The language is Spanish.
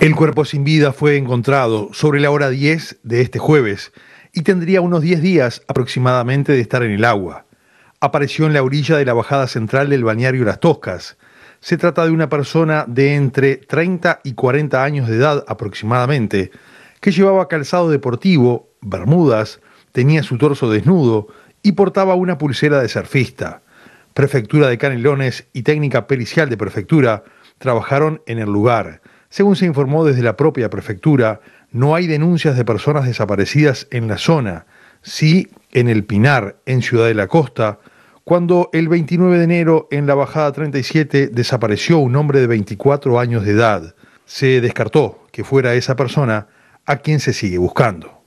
El cuerpo sin vida fue encontrado sobre la hora 10 de este jueves y tendría unos 10 días aproximadamente de estar en el agua. Apareció en la orilla de la bajada central del balneario Las Toscas. Se trata de una persona de entre 30 y 40 años de edad aproximadamente, que llevaba calzado deportivo, bermudas, tenía su torso desnudo y portaba una pulsera de surfista. Prefectura de Canelones y Técnica Pericial de Prefectura trabajaron en el lugar según se informó desde la propia prefectura, no hay denuncias de personas desaparecidas en la zona, sí en el Pinar, en Ciudad de la Costa, cuando el 29 de enero en la bajada 37 desapareció un hombre de 24 años de edad. Se descartó que fuera esa persona a quien se sigue buscando.